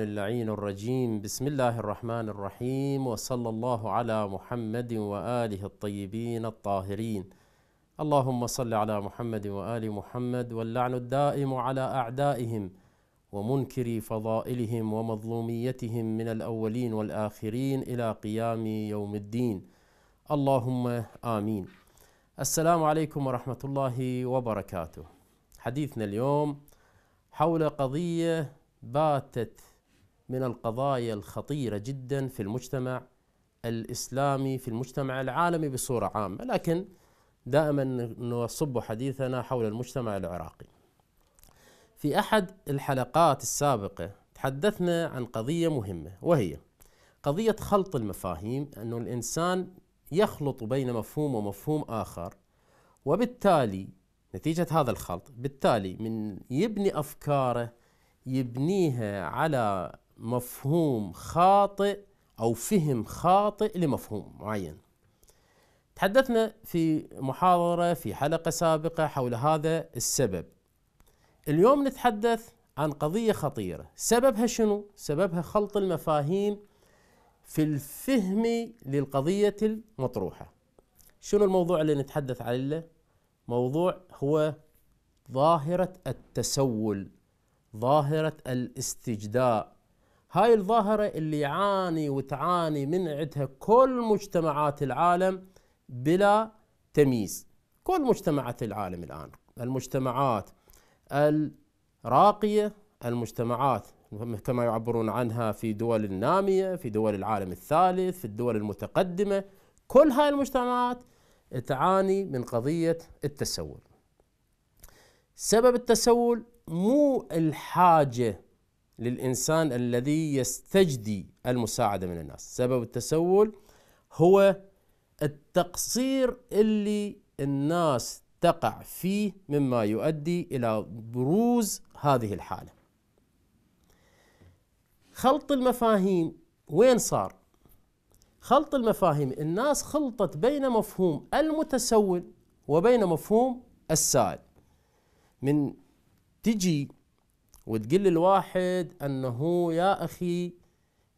الشيطان اللعين الرجيم بسم الله الرحمن الرحيم وصلى الله على محمد واله الطيبين الطاهرين اللهم صل على محمد وال محمد واللعن الدائم على اعدائهم ومنكر فضائلهم ومظلوميتهم من الاولين والاخرين الى قيام يوم الدين اللهم امين السلام عليكم ورحمه الله وبركاته حديثنا اليوم حول قضيه باتت من القضايا الخطيرة جدا في المجتمع الإسلامي في المجتمع العالمي بصورة عامة لكن دائما نصب حديثنا حول المجتمع العراقي في أحد الحلقات السابقة تحدثنا عن قضية مهمة وهي قضية خلط المفاهيم أنه الإنسان يخلط بين مفهوم ومفهوم آخر وبالتالي نتيجة هذا الخلط بالتالي من يبني أفكاره يبنيها على مفهوم خاطئ أو فهم خاطئ لمفهوم معين تحدثنا في محاضرة في حلقة سابقة حول هذا السبب اليوم نتحدث عن قضية خطيرة سببها شنو؟ سببها خلط المفاهيم في الفهم للقضية المطروحة شنو الموضوع اللي نتحدث عنه؟ موضوع هو ظاهرة التسول ظاهرة الاستجداء هاي الظاهرة اللي يعاني وتعاني من عدها كل مجتمعات العالم بلا تمييز كل مجتمعات العالم الآن المجتمعات الراقية المجتمعات كما يعبرون عنها في دول النامية في دول العالم الثالث في الدول المتقدمة كل هاي المجتمعات تعاني من قضية التسول سبب التسول مو الحاجة للإنسان الذي يستجدي المساعدة من الناس سبب التسول هو التقصير اللي الناس تقع فيه مما يؤدي إلى بروز هذه الحالة خلط المفاهيم وين صار خلط المفاهيم الناس خلطت بين مفهوم المتسول وبين مفهوم السائل من تجي وتقول الواحد أنه يا أخي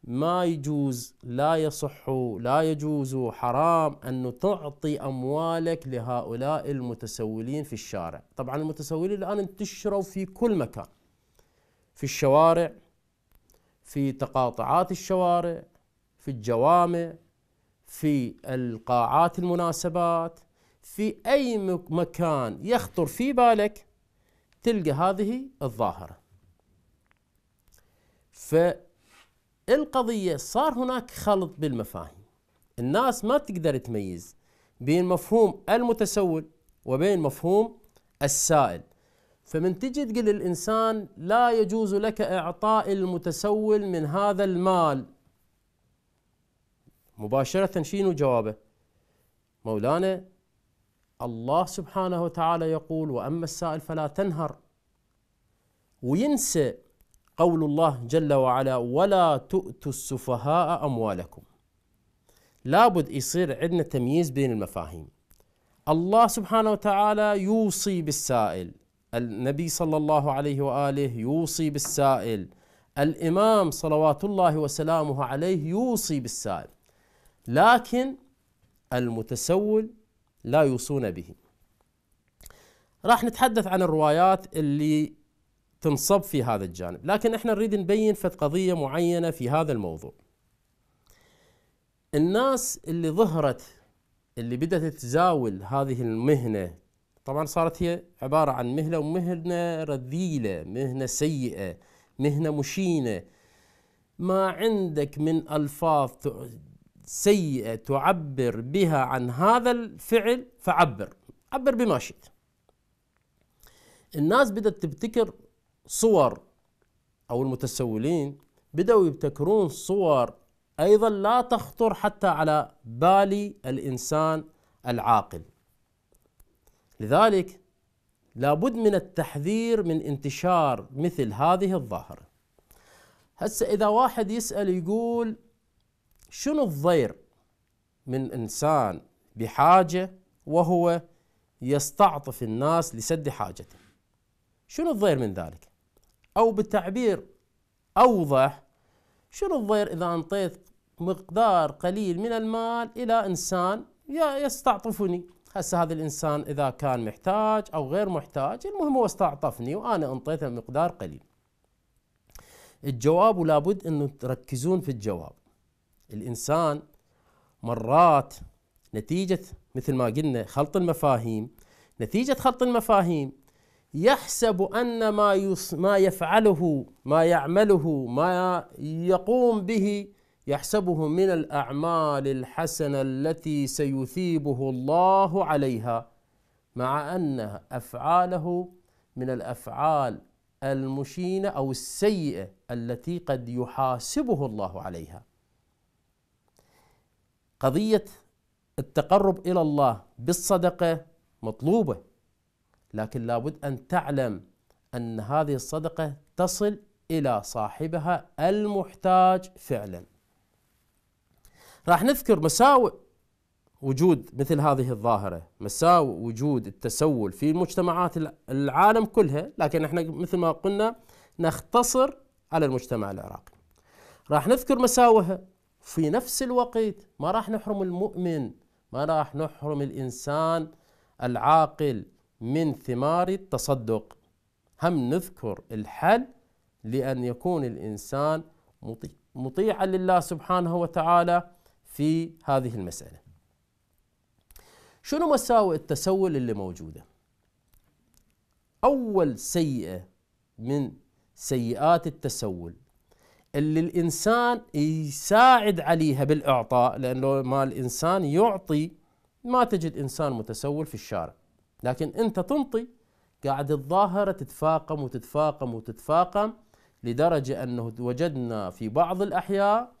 ما يجوز لا يصح لا يجوز حرام أن تعطي أموالك لهؤلاء المتسولين في الشارع طبعا المتسولين الآن انتشروا في كل مكان في الشوارع في تقاطعات الشوارع في الجوامع في القاعات المناسبات في أي مكان يخطر في بالك تلقى هذه الظاهرة فالقضية صار هناك خلط بالمفاهيم الناس ما تقدر تميز بين مفهوم المتسول وبين مفهوم السائل فمن تجي تقول للإنسان لا يجوز لك إعطاء المتسول من هذا المال مباشرة شنو جوابه مولانا الله سبحانه وتعالى يقول وأما السائل فلا تنهر وينسى قول الله جل وعلا ولا تؤتوا السفهاء أموالكم لابد يصير عندنا تمييز بين المفاهيم الله سبحانه وتعالى يوصي بالسائل النبي صلى الله عليه وآله يوصي بالسائل الإمام صلوات الله وسلامه عليه يوصي بالسائل لكن المتسول لا يوصون به راح نتحدث عن الروايات اللي تنصب في هذا الجانب لكن احنا نريد نبين فت قضية معينة في هذا الموضوع الناس اللي ظهرت اللي بدأت تزاول هذه المهنة طبعا صارت هي عبارة عن مهنة ومهنة رذيلة مهنة سيئة مهنة مشينة ما عندك من ألفاظ سيئة تعبر بها عن هذا الفعل فعبر عبر بما شئت الناس بدأت تبتكر صور أو المتسولين بدأوا يبتكرون صور أيضا لا تخطر حتى على بالي الإنسان العاقل لذلك لابد من التحذير من انتشار مثل هذه الظاهرة هسه إذا واحد يسأل يقول شنو الضير من إنسان بحاجة وهو يستعطف الناس لسد حاجته شنو الضير من ذلك أو بتعبير أوضح شنو الضير إذا أنطيت مقدار قليل من المال إلى إنسان يستعطفني هسه هذا الإنسان إذا كان محتاج أو غير محتاج المهم هو استعطفني وأنا أنطيته مقدار قليل الجواب ولابد ان تركزون في الجواب الإنسان مرات نتيجة مثل ما قلنا خلط المفاهيم نتيجة خلط المفاهيم يحسب أن ما ما يفعله ما يعمله ما يقوم به يحسبه من الأعمال الحسنة التي سيثيبه الله عليها مع أن أفعاله من الأفعال المشينة أو السيئة التي قد يحاسبه الله عليها. قضية التقرب إلى الله بالصدقة مطلوبة لكن لابد ان تعلم ان هذه الصدقه تصل الى صاحبها المحتاج فعلا. راح نذكر مساوئ وجود مثل هذه الظاهره، مساوئ وجود التسول في مجتمعات العالم كلها، لكن احنا مثل ما قلنا نختصر على المجتمع العراقي. راح نذكر مساوئها في نفس الوقت ما راح نحرم المؤمن، ما راح نحرم الانسان العاقل من ثمار التصدق هم نذكر الحل لأن يكون الإنسان مطيعا لله سبحانه وتعالى في هذه المسألة شنو مساوئ التسول اللي موجودة أول سيئة من سيئات التسول اللي الإنسان يساعد عليها بالإعطاء لأنه ما الإنسان يعطي ما تجد إنسان متسول في الشارع لكن انت تنطي قاعد الظاهرة تتفاقم وتتفاقم وتتفاقم لدرجة أنه وجدنا في بعض الأحياء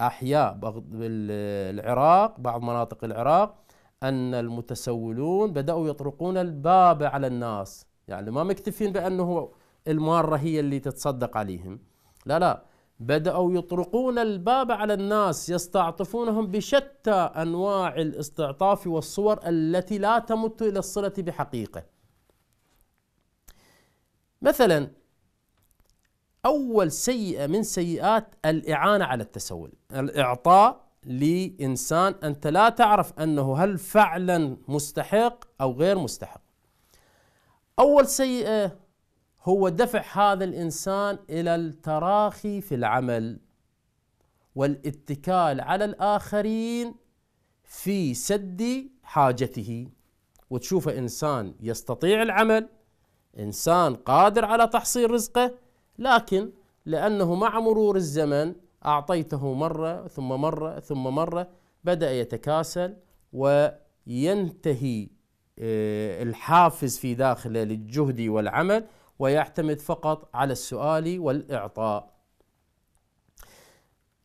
أحياء العراق بعض مناطق العراق أن المتسولون بدأوا يطرقون الباب على الناس يعني ما مكتفين بأنه المارة هي اللي تتصدق عليهم لا لا بداوا يطرقون الباب على الناس يستعطفونهم بشتى انواع الاستعطاف والصور التي لا تمت الى الصله بحقيقه. مثلا اول سيئه من سيئات الاعانه على التسول، الاعطاء لانسان انت لا تعرف انه هل فعلا مستحق او غير مستحق. اول سيئه هو دفع هذا الانسان الى التراخي في العمل والاتكال على الاخرين في سد حاجته وتشوفه انسان يستطيع العمل انسان قادر على تحصيل رزقه لكن لانه مع مرور الزمن اعطيته مره ثم مره ثم مره بدا يتكاسل وينتهي آه، الحافز في داخله للجهد والعمل ويعتمد فقط على السؤال والإعطاء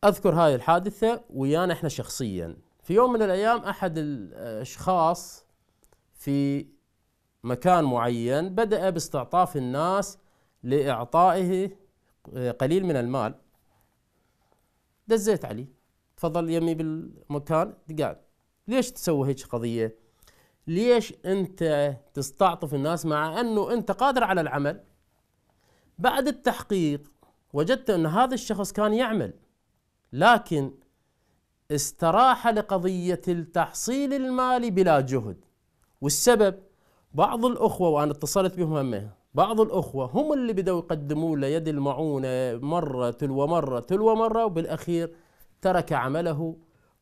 أذكر هذه الحادثة ويانا احنا شخصيا في يوم من الأيام أحد الأشخاص في مكان معين بدأ باستعطاف الناس لإعطائه قليل من المال دزيت عليه تفضل يمي بالمكان قاعد ليش تسوي هيك قضية ليش انت تستعطف الناس مع انه انت قادر على العمل بعد التحقيق وجدت ان هذا الشخص كان يعمل لكن استراح لقضيه التحصيل المالي بلا جهد والسبب بعض الاخوه وانا اتصلت بهم همه بعض الاخوه هم اللي بداوا يقدموا له يد المعونه مره تلو مره تلو مره وبالاخير ترك عمله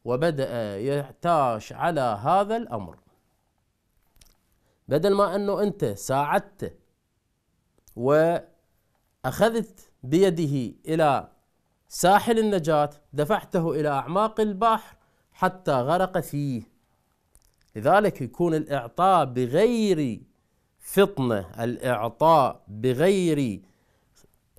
وبدا يعتاش على هذا الامر بدل ما انه انت ساعدته واخذت بيده الى ساحل النجاه دفعته الى اعماق البحر حتى غرق فيه لذلك يكون الاعطاء بغير فطنه الاعطاء بغير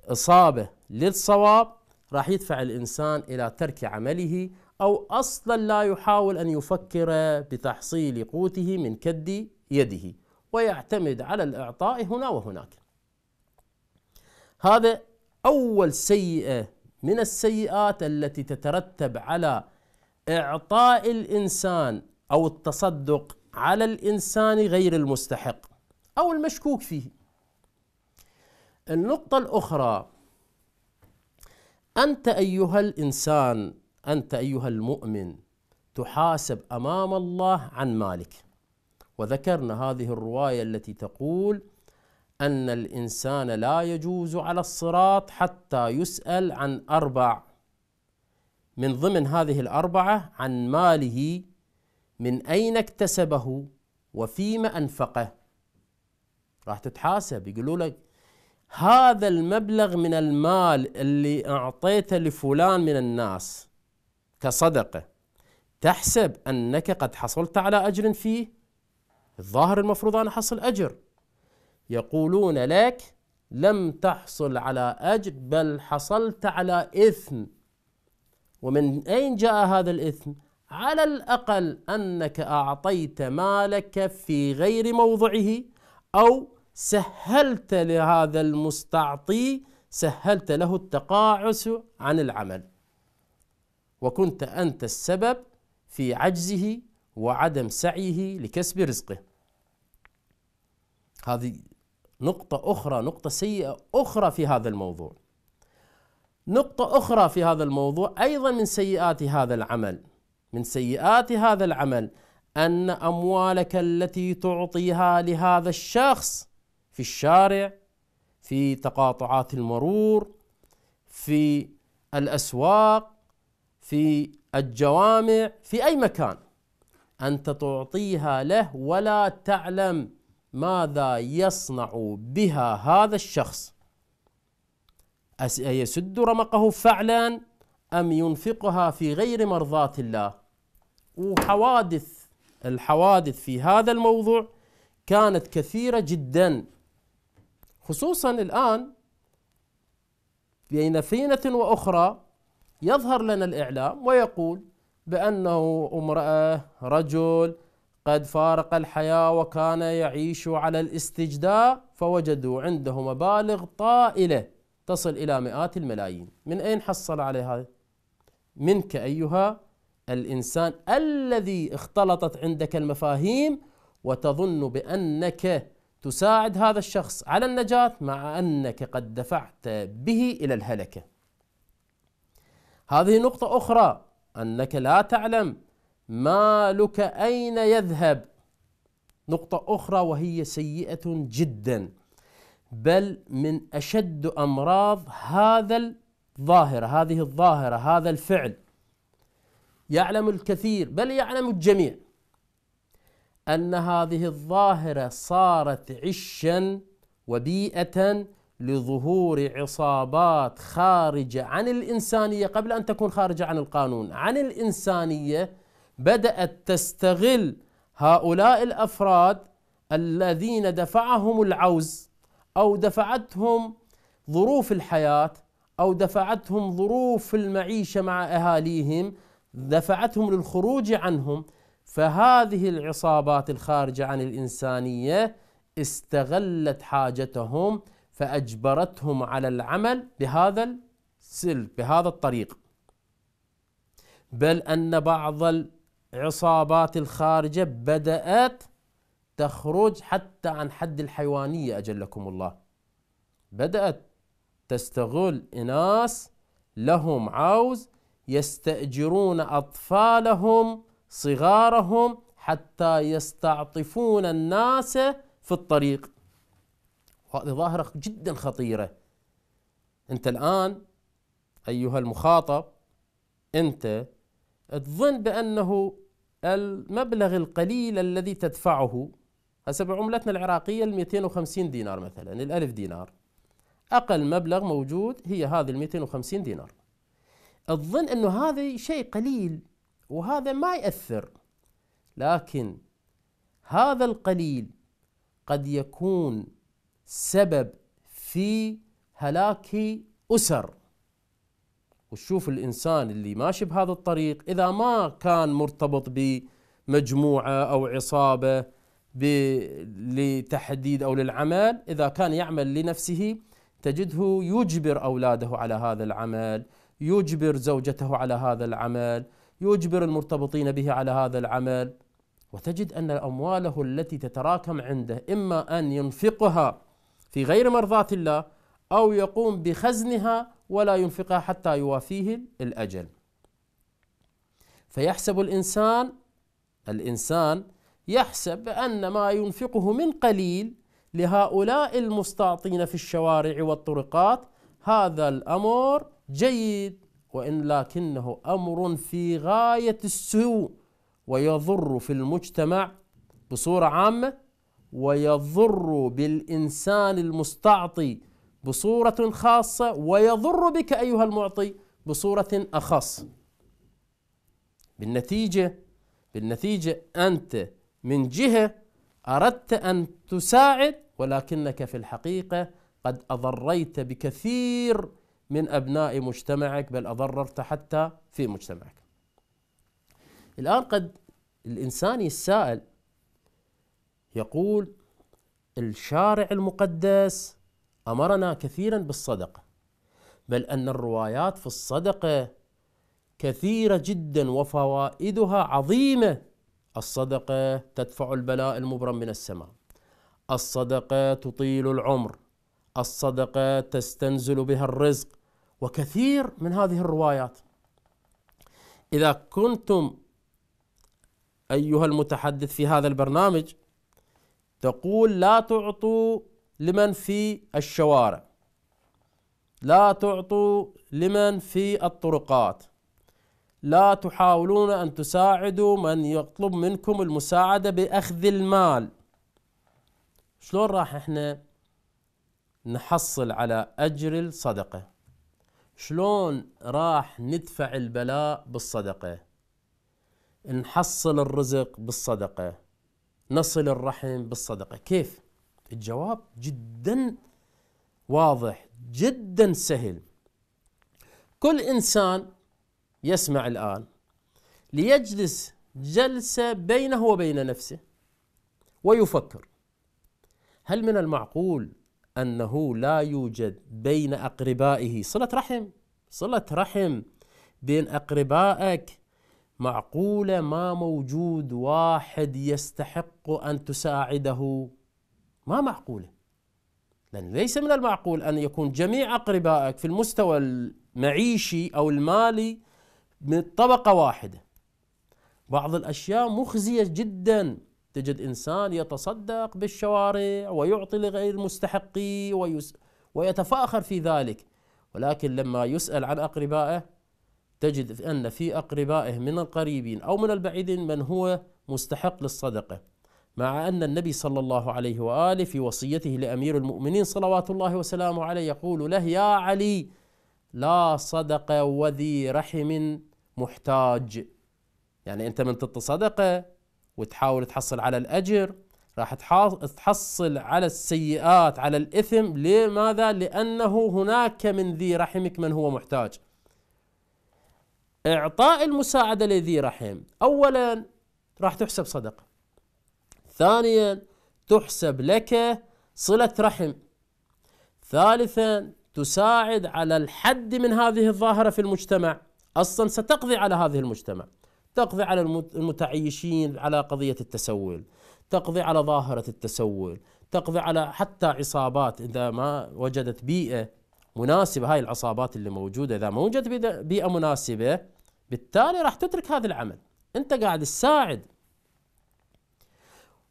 اصابه للصواب راح يدفع الانسان الى ترك عمله او اصلا لا يحاول ان يفكر بتحصيل قوته من كد يده ويعتمد على الإعطاء هنا وهناك هذا أول سيئة من السيئات التي تترتب على إعطاء الإنسان أو التصدق على الإنسان غير المستحق أو المشكوك فيه النقطة الأخرى أنت أيها الإنسان أنت أيها المؤمن تحاسب أمام الله عن مالك وذكرنا هذه الروايه التي تقول ان الانسان لا يجوز على الصراط حتى يسال عن اربع من ضمن هذه الاربعه عن ماله من اين اكتسبه وفيما انفقه راح تتحاسب يقولوا لك هذا المبلغ من المال اللي اعطيته لفلان من الناس كصدقه تحسب انك قد حصلت على اجر فيه الظاهر المفروض أنا أحصل أجر يقولون لك لم تحصل على أجر بل حصلت على إثم ومن أين جاء هذا الإثم؟ على الأقل أنك أعطيت مالك في غير موضعه أو سهلت لهذا المستعطي سهلت له التقاعس عن العمل وكنت أنت السبب في عجزه وعدم سعيه لكسب رزقه هذه نقطة أخرى نقطة سيئة أخرى في هذا الموضوع نقطة أخرى في هذا الموضوع أيضا من سيئات هذا العمل من سيئات هذا العمل أن أموالك التي تعطيها لهذا الشخص في الشارع في تقاطعات المرور في الأسواق في الجوامع في أي مكان أنت تعطيها له ولا تعلم ماذا يصنع بها هذا الشخص أيسد رمقه فعلا أم ينفقها في غير مرضاة الله وحوادث الحوادث في هذا الموضوع كانت كثيرة جدا خصوصا الآن بين فينة وأخرى يظهر لنا الإعلام ويقول بأنه امرأة رجل قد فارق الحياة وكان يعيش على الاستجداء فوجدوا عنده مبالغ طائلة تصل إلى مئات الملايين من أين حصل عليها؟ منك أيها الإنسان الذي اختلطت عندك المفاهيم وتظن بأنك تساعد هذا الشخص على النجاة مع أنك قد دفعت به إلى الهلكة هذه نقطة أخرى أنك لا تعلم مالك أين يذهب نقطة أخرى وهي سيئة جدا بل من أشد أمراض هذا الظاهرة هذه الظاهرة هذا الفعل يعلم الكثير بل يعلم الجميع أن هذه الظاهرة صارت عشا وبيئة لظهور عصابات خارجة عن الإنسانية قبل أن تكون خارجة عن القانون عن الإنسانية بدأت تستغل هؤلاء الأفراد الذين دفعهم العوز أو دفعتهم ظروف الحياة أو دفعتهم ظروف المعيشة مع أهاليهم دفعتهم للخروج عنهم فهذه العصابات الخارجة عن الإنسانية استغلت حاجتهم فأجبرتهم على العمل بهذا السلك بهذا الطريق بل أن بعض عصابات الخارجة بدأت تخرج حتى عن حد الحيوانية أجلكم الله بدأت تستغل إناس لهم عوز يستأجرون أطفالهم صغارهم حتى يستعطفون الناس في الطريق وهذه ظاهرة جدا خطيرة أنت الآن أيها المخاطب أنت تظن بأنه المبلغ القليل الذي تدفعه حسب عملتنا العراقية ال 250 دينار مثلا الألف دينار أقل مبلغ موجود هي هذه ال 250 دينار تظن أنه هذا شيء قليل وهذا ما يأثر لكن هذا القليل قد يكون سبب في هلاك أسر وتشوف الانسان اللي ماشي بهذا الطريق اذا ما كان مرتبط بمجموعه او عصابه لتحديد او للعمل اذا كان يعمل لنفسه تجده يجبر اولاده على هذا العمل، يجبر زوجته على هذا العمل، يجبر المرتبطين به على هذا العمل، وتجد ان امواله التي تتراكم عنده اما ان ينفقها في غير مرضاه الله أو يقوم بخزنها ولا ينفقها حتى يوافيه الأجل فيحسب الإنسان الإنسان يحسب أن ما ينفقه من قليل لهؤلاء المستعطين في الشوارع والطرقات هذا الأمر جيد وإن لكنه أمر في غاية السوء ويضر في المجتمع بصورة عامة ويضر بالإنسان المستعطي بصورة خاصة ويضر بك أيها المعطي بصورة أخص بالنتيجة بالنتيجة أنت من جهة أردت أن تساعد ولكنك في الحقيقة قد أضريت بكثير من أبناء مجتمعك بل أضررت حتى في مجتمعك الآن قد الإنسان السائل يقول الشارع المقدس امرنا كثيرا بالصدقه بل ان الروايات في الصدقه كثيره جدا وفوائدها عظيمه الصدقه تدفع البلاء المبرم من السماء الصدقه تطيل العمر الصدقه تستنزل بها الرزق وكثير من هذه الروايات اذا كنتم ايها المتحدث في هذا البرنامج تقول لا تعطوا لمن في الشوارع لا تعطوا لمن في الطرقات لا تحاولون أن تساعدوا من يطلب منكم المساعدة بأخذ المال شلون راح احنا نحصل على أجر الصدقة شلون راح ندفع البلاء بالصدقة نحصل الرزق بالصدقة نصل الرحم بالصدقة كيف؟ الجواب جدا واضح جدا سهل كل انسان يسمع الان ليجلس جلسه بينه وبين نفسه ويفكر هل من المعقول انه لا يوجد بين اقربائه صله رحم صله رحم بين اقربائك معقوله ما موجود واحد يستحق ان تساعده ما معقولة لأن ليس من المعقول أن يكون جميع أقربائك في المستوى المعيشي أو المالي من طبقة واحدة بعض الأشياء مخزية جدا تجد إنسان يتصدق بالشوارع ويعطي لغير مستحقيه ويس ويتفاخر في ذلك ولكن لما يسأل عن أقربائه تجد أن في أقربائه من القريبين أو من البعيدين من هو مستحق للصدقة مع أن النبي صلى الله عليه وآله في وصيته لأمير المؤمنين صلوات الله وسلامه عليه يقول له يا علي لا صدق وذي رحم محتاج يعني أنت من تتصدق وتحاول تحصل على الأجر راح تحصل على السيئات على الإثم لماذا؟ لأنه هناك من ذي رحمك من هو محتاج إعطاء المساعدة لذي رحم أولا راح تحسب صدقة ثانيا تحسب لك صلة رحم ثالثا تساعد على الحد من هذه الظاهرة في المجتمع أصلا ستقضي على هذه المجتمع تقضي على المتعيشين على قضية التسول تقضي على ظاهرة التسول تقضي على حتى عصابات إذا ما وجدت بيئة مناسبة هاي العصابات اللي موجودة إذا ما وجدت بيئة مناسبة بالتالي راح تترك هذا العمل أنت قاعد تساعد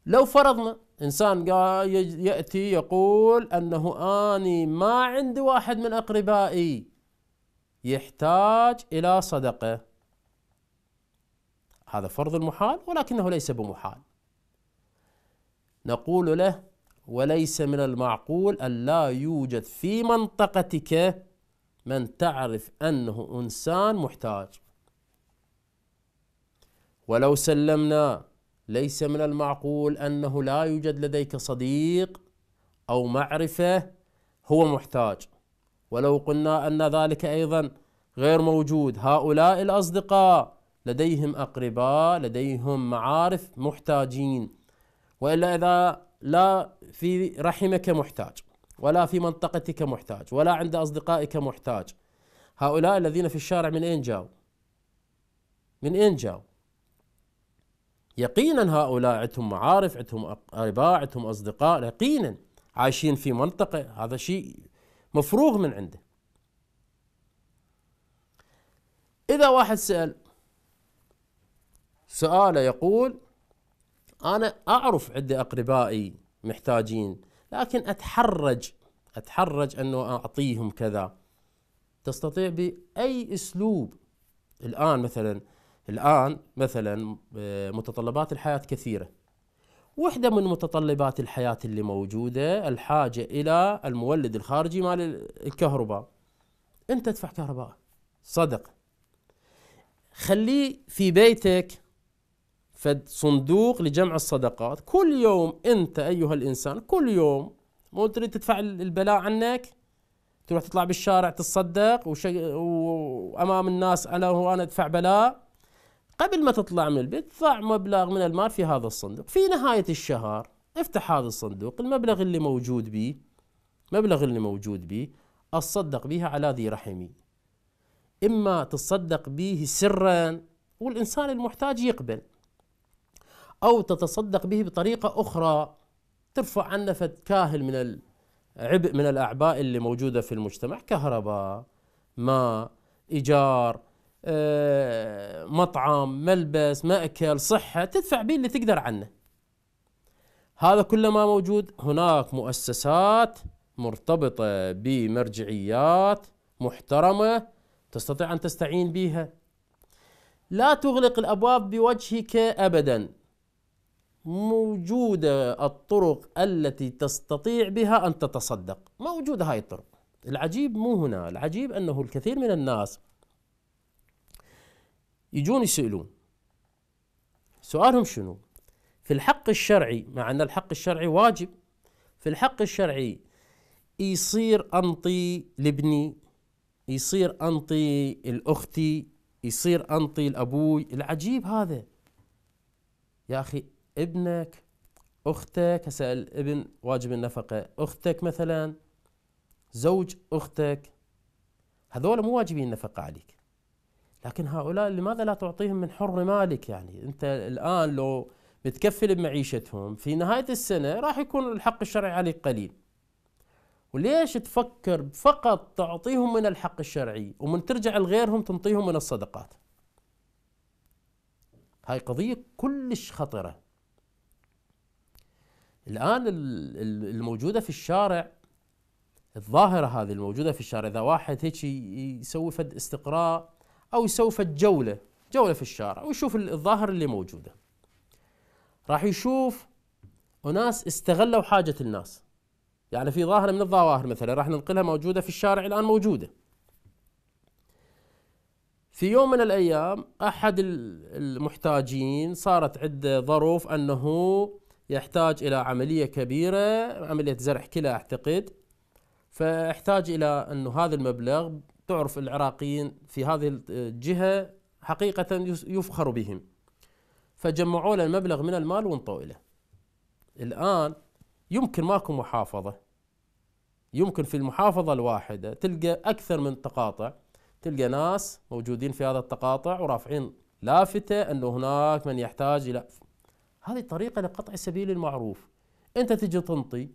لو فرضنا إنسان يأتي يقول أنه أني ما عندي واحد من أقربائي يحتاج إلى صدقة هذا فرض محال ولكنه ليس بمحال نقول له وليس من المعقول أن لا يوجد في منطقتك من تعرف أنه إنسان محتاج ولو سلمنا ليس من المعقول انه لا يوجد لديك صديق او معرفه هو محتاج ولو قلنا ان ذلك ايضا غير موجود هؤلاء الاصدقاء لديهم اقرباء لديهم معارف محتاجين والا اذا لا في رحمك محتاج ولا في منطقتك محتاج ولا عند اصدقائك محتاج هؤلاء الذين في الشارع من اين جاؤوا؟ من اين جاؤوا؟ يقينا هؤلاء عندهم معارف عندهم أقرباء عندهم أصدقاء يقينا عايشين في منطقة هذا شيء مفروغ من عنده إذا واحد سأل سؤال يقول أنا أعرف عدة أقربائي محتاجين لكن أتحرج أتحرج أنه أعطيهم كذا تستطيع بأي أسلوب الآن مثلا الآن مثلا آه، متطلبات الحياة كثيرة واحدة من متطلبات الحياة اللي موجودة الحاجة إلى المولد الخارجي مال الكهرباء أنت تدفع كهرباء صدق خليه في بيتك فد صندوق لجمع الصدقات كل يوم أنت أيها الإنسان كل يوم مو تريد تدفع البلاء عنك تروح تطلع بالشارع تتصدق وشي... وامام الناس انا هو انا ادفع بلاء قبل ما تطلع من البيت ضع مبلغ من المال في هذا الصندوق في نهاية الشهر افتح هذا الصندوق المبلغ اللي موجود به المبلغ اللي موجود به أتصدق بها على ذي رحمي إما تتصدق به سرا والإنسان المحتاج يقبل أو تتصدق به بطريقة أخرى ترفع عن فد كاهل من العبء من الأعباء اللي موجودة في المجتمع كهرباء ماء إيجار آه، مطعم ملبس مأكل صحة تدفع به اللي تقدر عنه هذا كله ما موجود هناك مؤسسات مرتبطة بمرجعيات محترمة تستطيع أن تستعين بها لا تغلق الأبواب بوجهك أبدا موجودة الطرق التي تستطيع بها أن تتصدق موجودة هاي الطرق العجيب مو هنا العجيب أنه الكثير من الناس يجون يسألون سؤالهم شنو في الحق الشرعي مع أن الحق الشرعي واجب في الحق الشرعي يصير أنطي لابني يصير أنطي الأختي يصير أنطي الأبوي العجيب هذا يا أخي ابنك أختك أسأل الابن واجب النفقة أختك مثلا زوج أختك هذول مو واجبين النفقة عليك لكن هؤلاء لماذا لا تعطيهم من حر مالك يعني انت الان لو متكفل بمعيشتهم في نهايه السنه راح يكون الحق الشرعي عليك قليل وليش تفكر فقط تعطيهم من الحق الشرعي ومن ترجع لغيرهم تنطيهم من الصدقات هاي قضية كلش خطرة الآن الموجودة في الشارع الظاهرة هذه الموجودة في الشارع إذا واحد هيك يسوي فد استقراء أو يسوي فد جولة جولة في الشارع ويشوف الظاهر اللي موجودة راح يشوف أناس استغلوا حاجة الناس يعني في ظاهرة من الظواهر مثلا راح ننقلها موجودة في الشارع الآن موجودة في يوم من الأيام أحد المحتاجين صارت عنده ظروف أنه يحتاج إلى عملية كبيرة عملية زرع كلى أعتقد فاحتاج إلى أنه هذا المبلغ تعرف العراقيين في هذه الجهة حقيقة يفخر بهم فجمعوا له مبلغ من المال وانطوا له الآن يمكن ماكو محافظة يمكن في المحافظة الواحدة تلقى أكثر من تقاطع تلقى ناس موجودين في هذا التقاطع ورافعين لافتة أنه هناك من يحتاج إلى هذه طريقة لقطع سبيل المعروف أنت تجي تنطي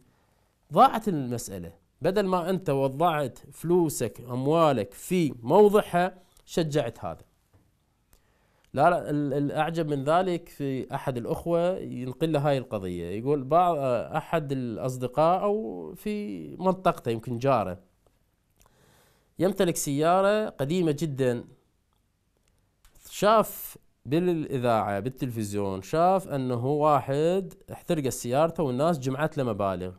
ضاعت المسألة بدل ما انت وضعت فلوسك اموالك في موضعها شجعت هذا لا لا الاعجب من ذلك في احد الاخوه ينقل له هاي القضيه يقول بعض احد الاصدقاء او في منطقته يمكن جاره يمتلك سياره قديمه جدا شاف بالاذاعه بالتلفزيون شاف انه واحد احترقت سيارته والناس جمعت له مبالغ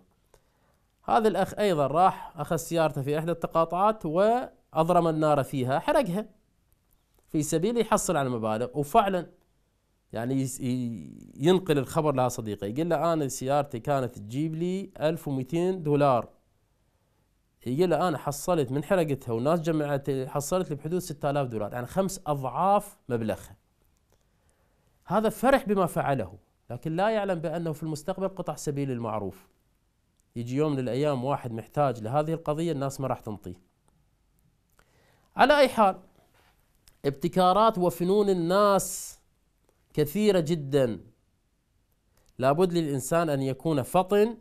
هذا الأخ أيضا راح أخذ سيارته في إحدى التقاطعات وأضرم النار فيها حرقها في سبيل يحصل على مبالغ وفعلا يعني ينقل الخبر لها صديقه يقول له أنا سيارتي كانت تجيب لي 1200 دولار يقول له أنا حصلت من حرقتها والناس جمعت حصلت لي بحدود 6000 دولار يعني خمس أضعاف مبلغها هذا فرح بما فعله لكن لا يعلم بأنه في المستقبل قطع سبيل المعروف يجي يوم من الايام واحد محتاج لهذه القضيه الناس ما راح تنطيه. على اي حال ابتكارات وفنون الناس كثيره جدا لابد للانسان ان يكون فطن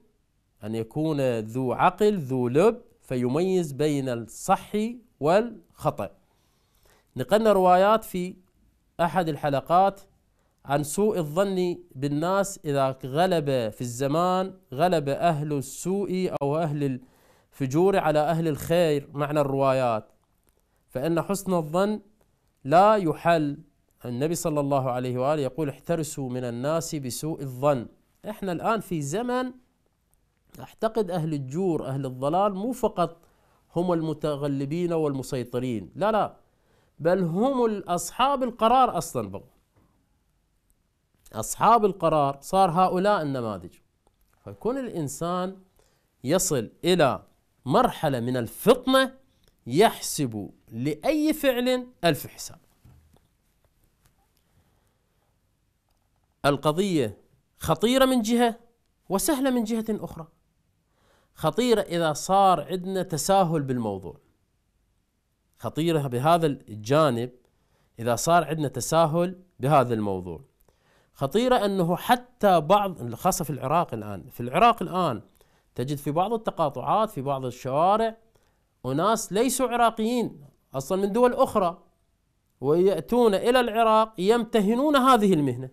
ان يكون ذو عقل ذو لب فيميز بين الصحي والخطأ. نقلنا روايات في احد الحلقات عن سوء الظن بالناس إذا غلب في الزمان غلب أهل السوء أو أهل الفجور على أهل الخير معنى الروايات فإن حسن الظن لا يحل النبي صلى الله عليه وآله يقول احترسوا من الناس بسوء الظن احنا الآن في زمن أعتقد أهل الجور أهل الضلال مو فقط هم المتغلبين والمسيطرين لا لا بل هم أصحاب القرار أصلا بقى أصحاب القرار صار هؤلاء النماذج فكون الإنسان يصل إلى مرحلة من الفطنة يحسب لأي فعل ألف حساب القضية خطيرة من جهة وسهلة من جهة أخرى خطيرة إذا صار عندنا تساهل بالموضوع خطيرة بهذا الجانب إذا صار عندنا تساهل بهذا الموضوع خطيرة أنه حتى بعض خاصة في العراق الآن في العراق الآن تجد في بعض التقاطعات في بعض الشوارع أناس ليسوا عراقيين أصلا من دول أخرى ويأتون إلى العراق يمتهنون هذه المهنة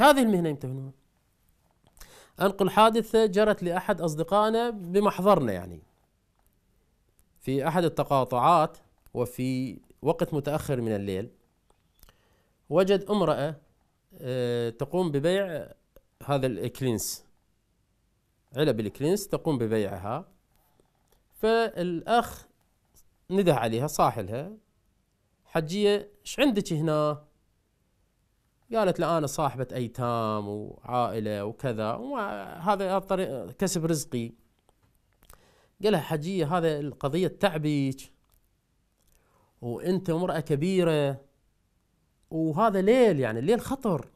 هذه المهنة يمتهنونها أنقل حادثة جرت لأحد أصدقائنا بمحضرنا يعني في أحد التقاطعات وفي وقت متأخر من الليل وجد امرأة آه، تقوم ببيع هذا الكلينس علب الكلينس تقوم ببيعها فالاخ نده عليها صاحلها حجيه ايش عندك هنا قالت له انا صاحبه ايتام وعائله وكذا وهذا الطريق كسب رزقي قالها حجيه هذا القضيه تعبيك وانت امراه كبيره وهذا ليل يعني الليل خطر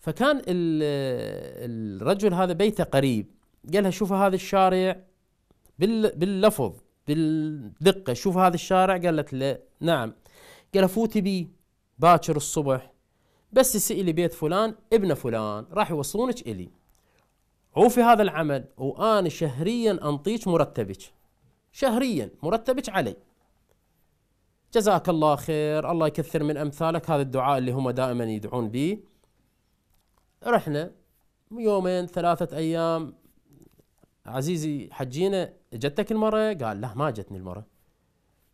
فكان الرجل هذا بيته قريب قال لها شوف هذا الشارع باللفظ بالدقه شوف هذا الشارع قالت له نعم قال فوتي بي باكر الصبح بس سئلي بيت فلان ابن فلان راح يوصلونك الي عوفي هذا العمل وانا شهريا انطيك مرتبك شهريا مرتبك علي جزاك الله خير الله يكثر من أمثالك هذا الدعاء اللي هم دائما يدعون به رحنا يومين ثلاثة أيام عزيزي حجينا جتك المرة قال لا ما جتني المرة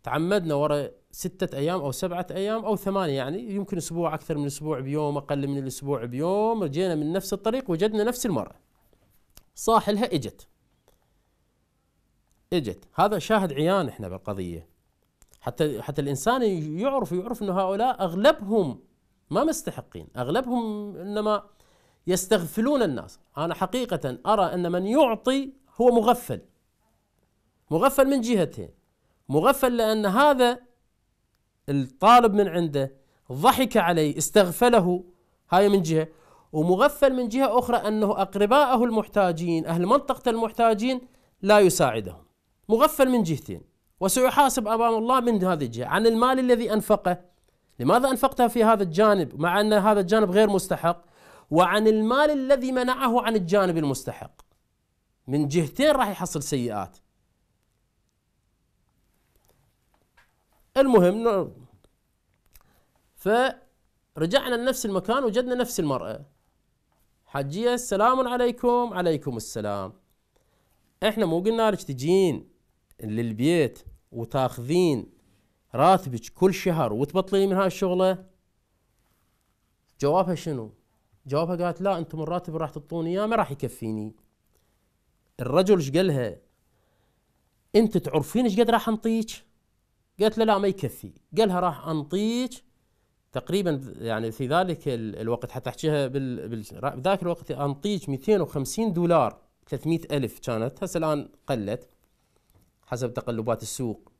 تعمدنا ورا ستة أيام أو سبعة أيام أو ثمانية يعني يمكن أسبوع أكثر من أسبوع بيوم أقل من الأسبوع بيوم رجينا من نفس الطريق وجدنا نفس المرة صاحلها إجت إجت هذا شاهد عيان إحنا بالقضية حتى حتى الانسان يعرف يعرف انه هؤلاء اغلبهم ما مستحقين، اغلبهم انما يستغفلون الناس، انا حقيقه ارى ان من يعطي هو مغفل. مغفل من جهتين، مغفل لان هذا الطالب من عنده ضحك عليه، استغفله هاي من جهه، ومغفل من جهه اخرى انه اقربائه المحتاجين، اهل منطقه المحتاجين لا يساعدهم. مغفل من جهتين. وسيحاسب امام الله من هذه الجهه عن المال الذي انفقه لماذا انفقته في هذا الجانب مع ان هذا الجانب غير مستحق وعن المال الذي منعه عن الجانب المستحق من جهتين راح يحصل سيئات المهم فرجعنا لنفس المكان وجدنا نفس المرأة حجية السلام عليكم عليكم السلام احنا مو قلنا لك تجين للبيت وتاخذين راتبك كل شهر وتبطلين من هاي الشغله جوابها شنو جوابها قالت لا انتم الراتب اللي راح تعطوني اياه ما راح يكفيني الرجل ايش قال لها انت تعرفين ايش قد راح انطيك قالت له لا ما يكفي قالها راح انطيك تقريبا يعني في ذلك الوقت حتى احكيها بذاك الوقت انطيك 250 دولار 300 الف كانت هسه الان قلت حسب تقلبات السوق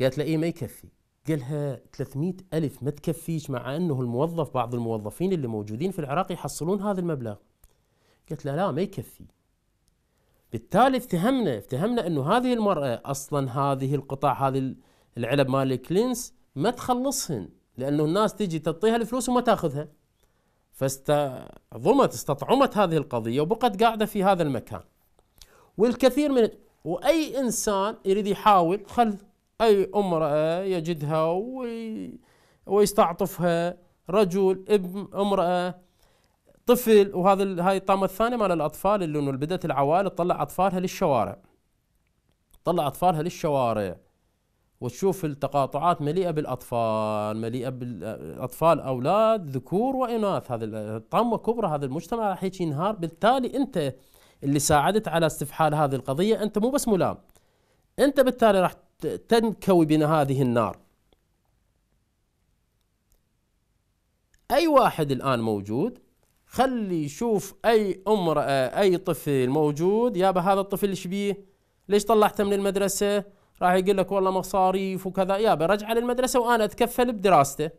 قالت له إيه ما يكفي قال لها 300 ألف ما تكفيش مع أنه الموظف بعض الموظفين اللي موجودين في العراق يحصلون هذا المبلغ قالت له لا ما يكفي بالتالي افتهمنا افتهمنا أنه هذه المرأة أصلا هذه القطاع هذه العلب مال الكلينس ما تخلصهن لأنه الناس تجي تعطيها الفلوس وما تاخذها فاستعظمت استطعمت هذه القضية وبقت قاعدة في هذا المكان والكثير من واي انسان يريد يحاول خل اي امراه يجدها وي ويستعطفها رجل ابن امراه طفل وهذا هاي الطامه الثانيه مال الاطفال اللي انه بدات العوائل تطلع اطفالها للشوارع تطلع اطفالها للشوارع وتشوف التقاطعات مليئه بالاطفال مليئه بالاطفال اولاد ذكور واناث هذا الطامه كبرى هذا المجتمع راح ينهار بالتالي انت اللي ساعدت على استفحال هذه القضية أنت مو بس ملام أنت بالتالي راح تنكوي بنا هذه النار أي واحد الآن موجود خلي يشوف أي امرأة أي طفل موجود يابا هذا الطفل شبيه ليش طلعته من المدرسة راح يقول لك والله مصاريف وكذا يابا رجع للمدرسة وأنا أتكفل بدراسته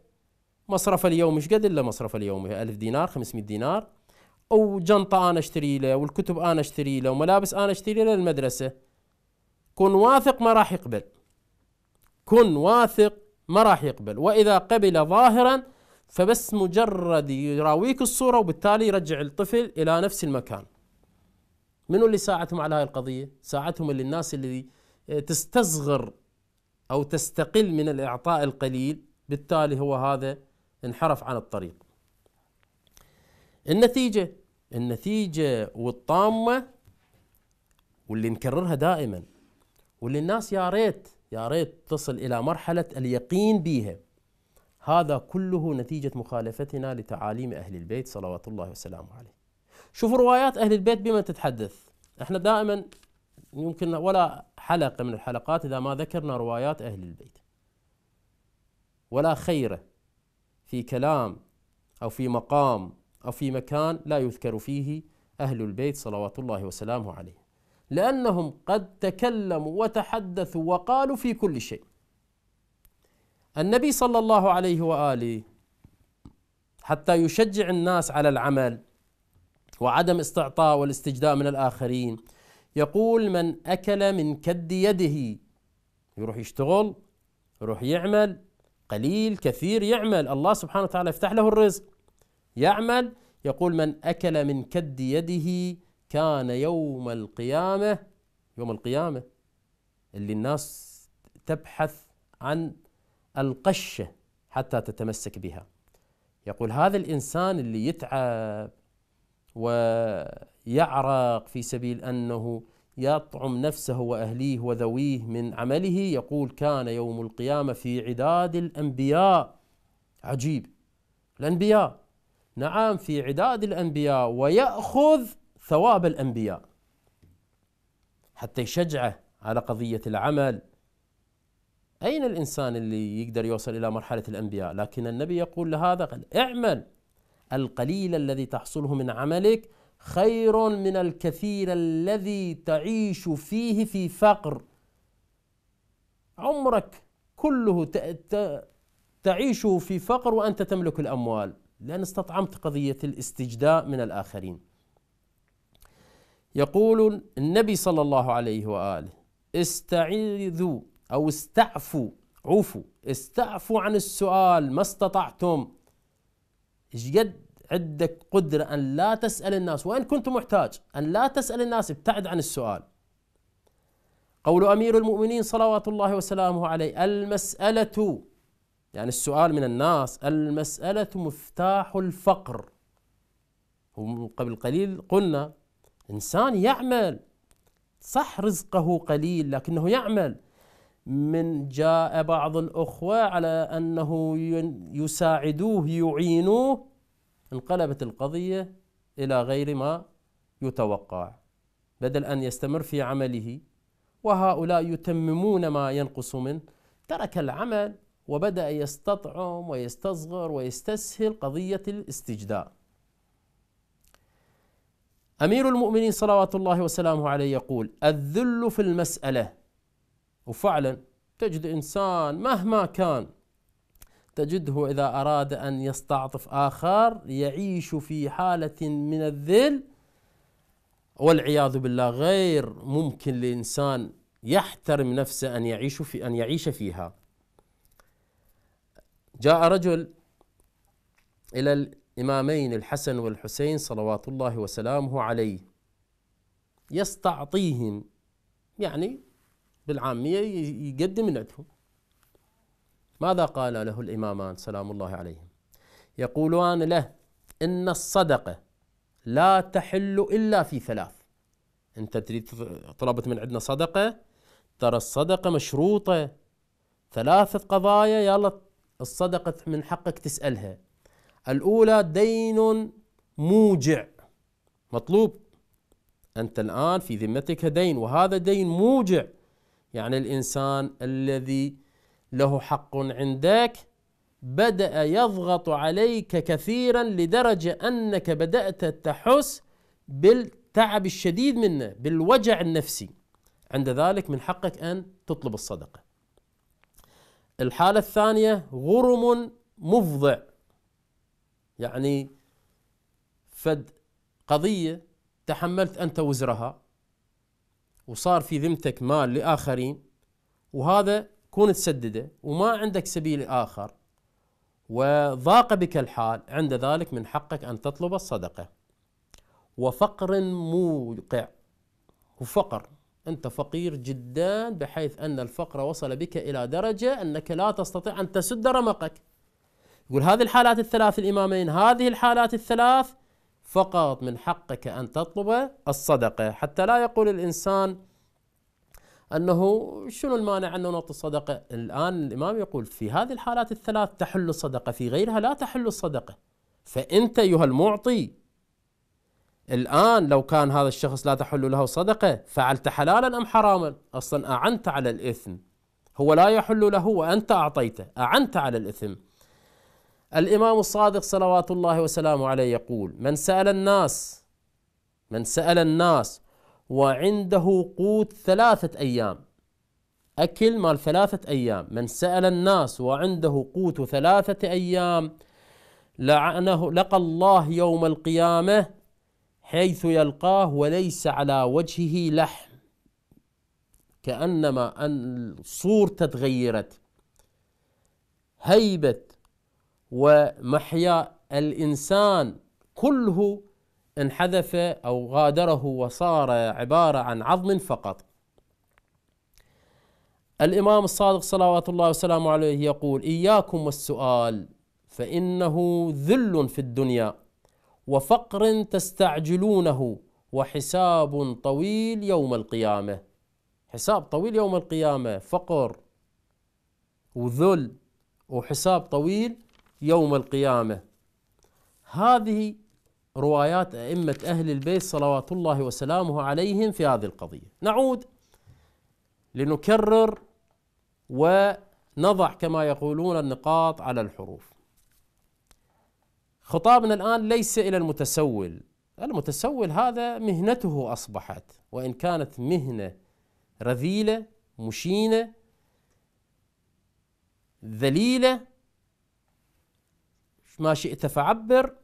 مصرفه اليومي ايش قد إلا مصرفه اليومي 1000 دينار 500 دينار او جنطه أنا أشتري له والكتب أنا أشتري له وملابس أنا أشتري له للمدرسة كن واثق ما راح يقبل كن واثق ما راح يقبل وإذا قبل ظاهرا فبس مجرد يراويك الصورة وبالتالي يرجع الطفل إلى نفس المكان منو اللي ساعدهم على هاي القضية؟ ساعدهم اللي الناس اللي آه، تستصغر أو تستقل من الإعطاء القليل بالتالي هو هذا انحرف عن الطريق النتيجة النتيجة والطامة واللي نكررها دائما واللي الناس يا ريت يا ريت تصل إلى مرحلة اليقين بها هذا كله نتيجة مخالفتنا لتعاليم أهل البيت صلوات الله وسلامه عليه شوفوا روايات أهل البيت بما تتحدث احنا دائما يمكن ولا حلقة من الحلقات إذا ما ذكرنا روايات أهل البيت ولا خير في كلام أو في مقام أو في مكان لا يذكر فيه أهل البيت صلوات الله وسلامه عليه لأنهم قد تكلموا وتحدثوا وقالوا في كل شيء النبي صلى الله عليه وآله حتى يشجع الناس على العمل وعدم استعطاء والاستجداء من الآخرين يقول من أكل من كد يده يروح يشتغل يروح يعمل قليل كثير يعمل الله سبحانه وتعالى يفتح له الرزق يعمل يقول من أكل من كد يده كان يوم القيامة يوم القيامة اللي الناس تبحث عن القشة حتى تتمسك بها يقول هذا الإنسان اللي يتعب ويعرق في سبيل أنه يطعم نفسه وأهليه وذويه من عمله يقول كان يوم القيامة في عداد الأنبياء عجيب الأنبياء نعم في عداد الأنبياء ويأخذ ثواب الأنبياء حتى يشجعه على قضية العمل أين الإنسان اللي يقدر يوصل إلى مرحلة الأنبياء لكن النبي يقول لهذا قال اعمل القليل الذي تحصله من عملك خير من الكثير الذي تعيش فيه في فقر عمرك كله تعيش في فقر وأنت تملك الأموال لأن استطعمت قضية الاستجداء من الآخرين يقول النبي صلى الله عليه وآله استعيذوا أو استعفوا عوفوا استعفوا عن السؤال ما استطعتم ايش قد عندك قدرة أن لا تسأل الناس وإن كنت محتاج أن لا تسأل الناس ابتعد عن السؤال قول أمير المؤمنين صلوات الله وسلامه عليه المسألة يعني السؤال من الناس المسألة مفتاح الفقر قبل قليل قلنا إنسان يعمل صح رزقه قليل لكنه يعمل من جاء بعض الأخوة على أنه يساعدوه يعينوه انقلبت القضية إلى غير ما يتوقع بدل أن يستمر في عمله وهؤلاء يتممون ما ينقص منه ترك العمل وبدأ يستطعم ويستصغر ويستسهل قضية الاستجداء أمير المؤمنين صلوات الله وسلامه عليه يقول الذل في المسألة وفعلا تجد إنسان مهما كان تجده إذا أراد أن يستعطف آخر يعيش في حالة من الذل والعياذ بالله غير ممكن لإنسان يحترم نفسه أن يعيش في أن يعيش فيها جاء رجل إلى الإمامين الحسن والحسين صلوات الله وسلامه عليه يستعطيهم يعني بالعامية يقدم من عندهم ماذا قال له الإمامان سلام الله عليهم يقولان له إن الصدقة لا تحل إلا في ثلاث أنت تريد طلبت من عندنا صدقة ترى الصدقة مشروطة ثلاثة قضايا يلا الصدقة من حقك تسألها الأولى دين موجع مطلوب أنت الآن في ذمتك دين وهذا دين موجع يعني الإنسان الذي له حق عندك بدأ يضغط عليك كثيرا لدرجة أنك بدأت تحس بالتعب الشديد منه بالوجع النفسي عند ذلك من حقك أن تطلب الصدقة الحالة الثانية غرم مفضع يعني فد قضية تحملت أنت وزرها وصار في ذمتك مال لآخرين وهذا كون تسدده وما عندك سبيل آخر وضاق بك الحال عند ذلك من حقك أن تطلب الصدقة وفقر موقع وفقر أنت فقير جدا بحيث أن الفقر وصل بك إلى درجة أنك لا تستطيع أن تسد رمقك يقول هذه الحالات الثلاث الإمامين هذه الحالات الثلاث فقط من حقك أن تطلب الصدقة حتى لا يقول الإنسان أنه شنو المانع أنه نعطي الصدقة الآن الإمام يقول في هذه الحالات الثلاث تحل الصدقة في غيرها لا تحل الصدقة فأنت أيها المعطي الآن لو كان هذا الشخص لا تحل له صدقة فعلت حلالا أم حراما أصلا أعنت على الإثم هو لا يحل له وأنت أعطيته أعنت على الإثم الإمام الصادق صلوات الله وسلامه عليه يقول من سأل الناس من سأل الناس وعنده قوت ثلاثة أيام أكل مال ثلاثة أيام من سأل الناس وعنده قوت ثلاثة أيام لعنه لقى الله يوم القيامة حيث يلقاه وليس على وجهه لحم كأنما أن الصور تغيرت هيبة ومحيا الإنسان كله انحذف أو غادره وصار عبارة عن عظم فقط الإمام الصادق صلوات الله وسلامه عليه يقول إياكم والسؤال فإنه ذل في الدنيا وفقر تستعجلونه وحساب طويل يوم القيامة حساب طويل يوم القيامة فقر وذل وحساب طويل يوم القيامة هذه روايات أئمة أهل البيت صلوات الله وسلامه عليهم في هذه القضية نعود لنكرر ونضع كما يقولون النقاط على الحروف خطابنا الآن ليس إلى المتسول المتسول هذا مهنته أصبحت وإن كانت مهنة رذيلة مشينة ذليلة ما شئت فعبر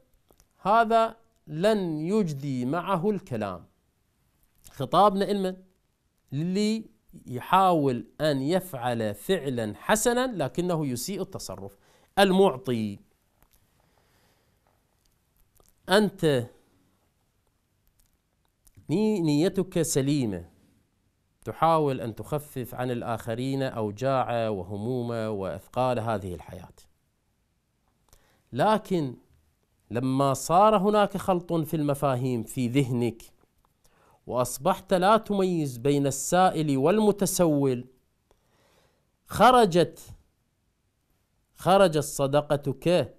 هذا لن يجدي معه الكلام خطابنا إلمن للي يحاول أن يفعل فعلا حسنا لكنه يسيء التصرف المعطي أنت نيتك سليمة تحاول أن تخفف عن الآخرين أوجاع وهموم وأثقال هذه الحياة لكن لما صار هناك خلط في المفاهيم في ذهنك واصبحت لا تميز بين السائل والمتسول خرجت خرجت صدقتك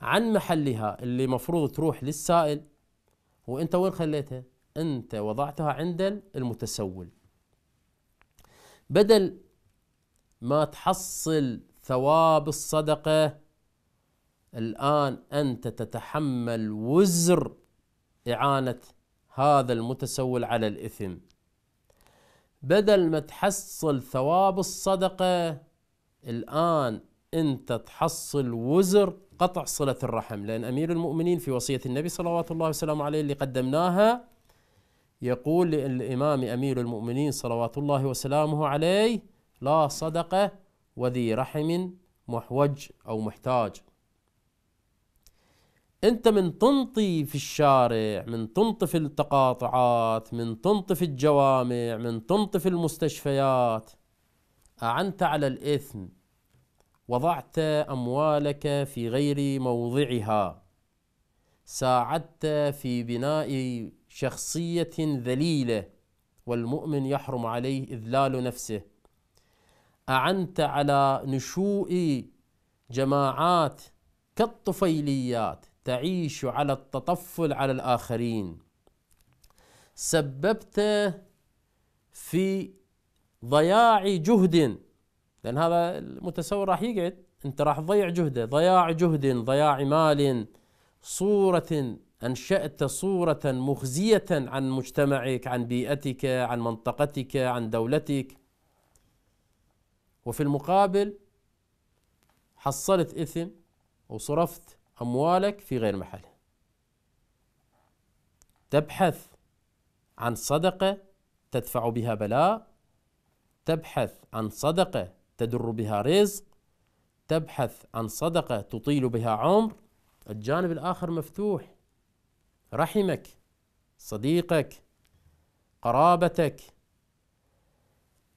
عن محلها اللي مفروض تروح للسائل وانت وين خليتها انت وضعتها عند المتسول بدل ما تحصل ثواب الصدقه الان انت تتحمل وزر اعانه هذا المتسول على الاثم بدل ما تحصل ثواب الصدقه الان أنت تحصل وزر قطع صلة الرحم لأن أمير المؤمنين في وصية النبي صلوات الله وسلامه عليه اللي قدمناها يقول للإمام أمير المؤمنين صلوات الله وسلامه عليه لا صدقة وذي رحم محوج أو محتاج أنت من تنطي في الشارع من تنطي في التقاطعات من تنطي في الجوامع من تنطي في المستشفيات أعنت على الإثم وضعت اموالك في غير موضعها ساعدت في بناء شخصيه ذليله والمؤمن يحرم عليه اذلال نفسه اعنت على نشوء جماعات كالطفيليات تعيش على التطفل على الاخرين سببت في ضياع جهد لان هذا المتسول راح يقعد انت راح تضيع جهده ضياع جهد ضياع مال صوره انشات صوره مخزيه عن مجتمعك عن بيئتك عن منطقتك عن دولتك وفي المقابل حصلت اثم وصرفت اموالك في غير محلها تبحث عن صدقه تدفع بها بلاء تبحث عن صدقه تدر بها رزق تبحث عن صدقة تطيل بها عمر الجانب الآخر مفتوح رحمك صديقك قرابتك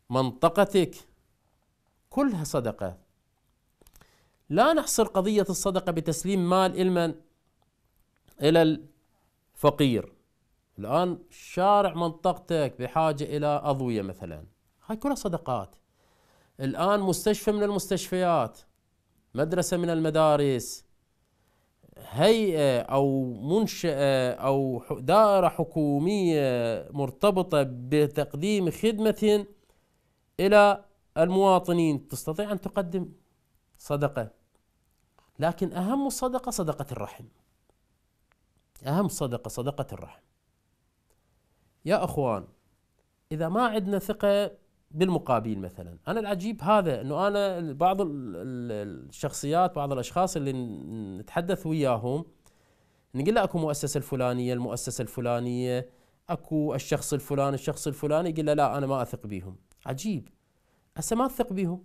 منطقتك كلها صدقة لا نحصر قضية الصدقة بتسليم مال إلمن إلى الفقير الآن شارع منطقتك بحاجة إلى أضوية مثلا هاي كلها صدقات الآن مستشفى من المستشفيات مدرسة من المدارس هيئة أو منشأة أو دائرة حكومية مرتبطة بتقديم خدمة إلى المواطنين تستطيع أن تقدم صدقة لكن أهم الصدقة صدقة الرحم أهم صدقة صدقة الرحم يا أخوان إذا ما عندنا ثقة بالمقابل مثلا انا العجيب هذا انه انا بعض الشخصيات بعض الاشخاص اللي نتحدث وياهم نقول له اكو مؤسسه الفلانيه المؤسسه الفلانيه اكو الشخص الفلاني الشخص الفلاني يقول لا انا ما اثق بهم عجيب هسه ما تثق بهم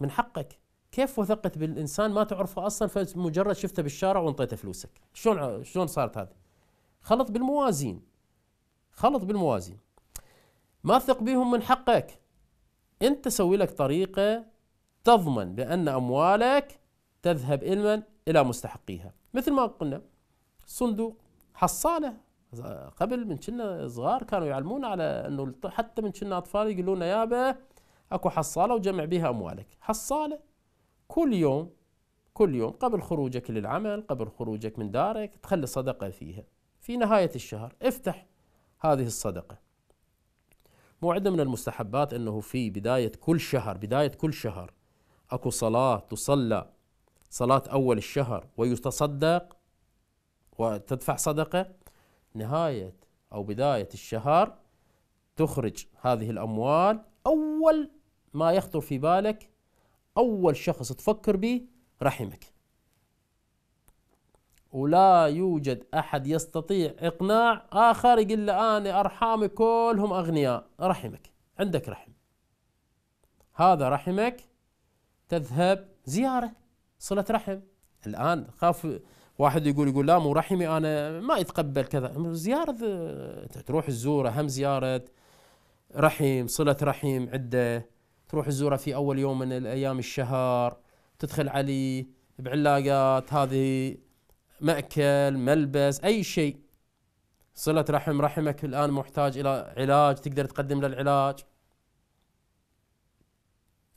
من حقك كيف وثقت بالانسان ما تعرفه اصلا فمجرد شفته بالشارع وانطيته فلوسك شلون شلون صارت هذه خلط بالموازين خلط بالموازين ما تثق بهم من حقك انت سوي لك طريقه تضمن بان اموالك تذهب علما الى مستحقيها مثل ما قلنا صندوق حصاله قبل من كنا صغار كانوا يعلمونا على انه حتى من كنا اطفال يقولون يابا اكو حصاله وجمع بها اموالك حصاله كل يوم كل يوم قبل خروجك للعمل قبل خروجك من دارك تخلي صدقه فيها في نهايه الشهر افتح هذه الصدقه مو عندنا من المستحبات انه في بدايه كل شهر بدايه كل شهر اكو صلاه تصلى صلاه اول الشهر ويتصدق وتدفع صدقه نهايه او بدايه الشهر تخرج هذه الاموال اول ما يخطر في بالك اول شخص تفكر به رحمك ولا يوجد أحد يستطيع إقناع آخر يقول له أنا أرحامي كلهم أغنياء رحمك عندك رحم هذا رحمك تذهب زيارة صلة رحم الآن خاف واحد يقول يقول لا مو رحمي أنا ما يتقبل كذا زيارة تروح الزورة هم زيارة رحم صلة رحم عدة تروح الزورة في أول يوم من الأيام الشهر تدخل عليه بعلاقات هذه مأكل ملبس أي شيء صلة رحم رحمك الآن محتاج إلى علاج تقدر تقدم له العلاج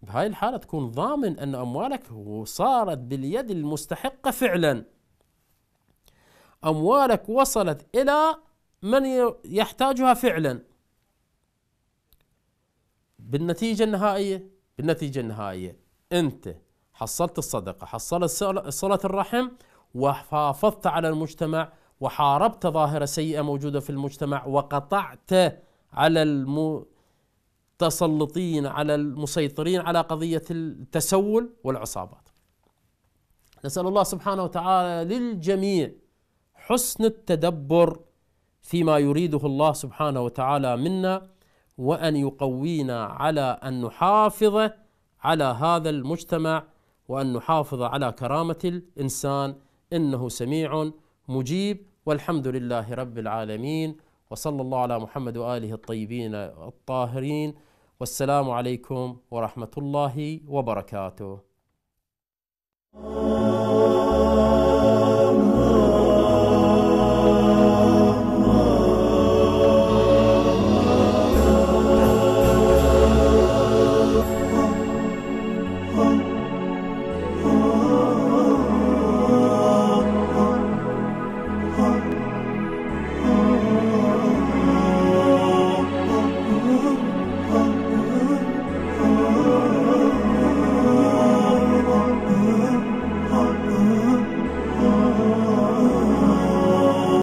بهاي الحالة تكون ضامن أن أموالك صارت باليد المستحقة فعلا أموالك وصلت إلى من يحتاجها فعلا بالنتيجة النهائية بالنتيجة النهائية أنت حصلت الصدقة حصلت صلة الرحم وحافظت على المجتمع وحاربت ظاهرة سيئة موجودة في المجتمع وقطعت على المتسلطين على المسيطرين على قضية التسول والعصابات نسأل الله سبحانه وتعالى للجميع حسن التدبر فيما يريده الله سبحانه وتعالى منا وأن يقوينا على أن نحافظ على هذا المجتمع وأن نحافظ على كرامة الإنسان انه سميع مجيب والحمد لله رب العالمين وصلى الله على محمد واله الطيبين الطاهرين والسلام عليكم ورحمه الله وبركاته.